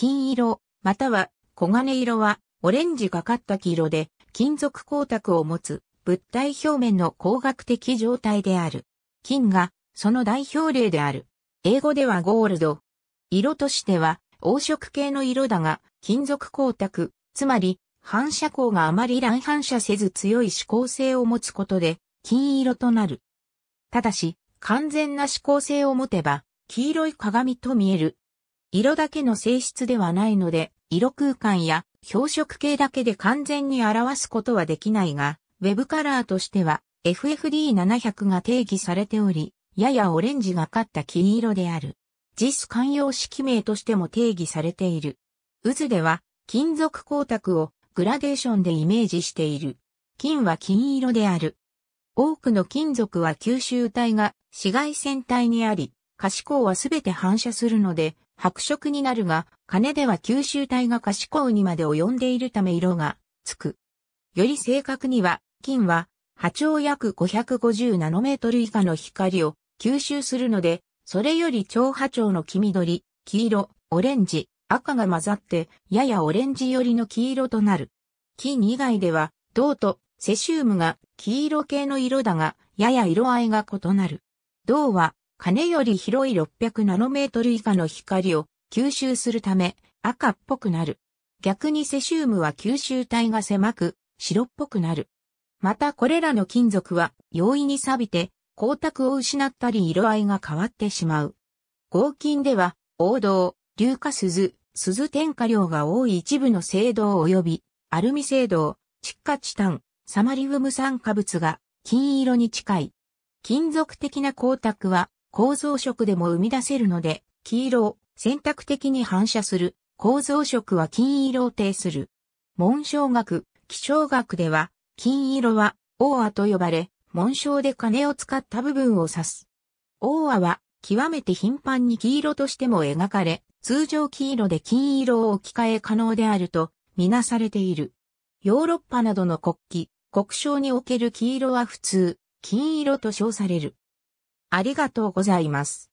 金色、または黄金色はオレンジがかった黄色で金属光沢を持つ物体表面の光学的状態である。金がその代表例である。英語ではゴールド。色としては黄色系の色だが金属光沢、つまり反射光があまり乱反射せず強い指向性を持つことで金色となる。ただし、完全な指向性を持てば黄色い鏡と見える色だけの性質ではないので、色空間や表色系だけで完全に表すことはできないが、ウェブカラーとしては FFD700 が定義されており、ややオレンジがかった金色である。JIS 用式名としても定義されている。渦では金属光沢をグラデーションでイメージしている。金は金色である。多くの金属は吸収体が紫外線体にあり、可視光はすべて反射するので、白色になるが、金では吸収体が可視光にまで及んでいるため色がつく。より正確には、金は波長約550ナノメートル以下の光を吸収するので、それより超波長の黄緑、黄色、オレンジ、赤が混ざって、ややオレンジ寄りの黄色となる。金以外では、銅とセシウムが黄色系の色だが、やや色合いが異なる。銅は金より広い600ナノメートル以下の光を吸収するため赤っぽくなる。逆にセシウムは吸収体が狭く白っぽくなる。またこれらの金属は容易に錆びて光沢を失ったり色合いが変わってしまう。合金では王道、硫化鈴、鈴添加量が多い一部の青銅及びアルミ青銅、窒化チタン、サマリウム酸化物が金色に近い。金属的な光沢は構造色でも生み出せるので、黄色を選択的に反射する構造色は金色を呈する。紋章学、気象学では、金色は、オーアと呼ばれ、紋章で金を使った部分を指す。オーアは、極めて頻繁に黄色としても描かれ、通常黄色で金色を置き換え可能であると、みなされている。ヨーロッパなどの国旗、国章における黄色は普通、金色と称される。ありがとうございます。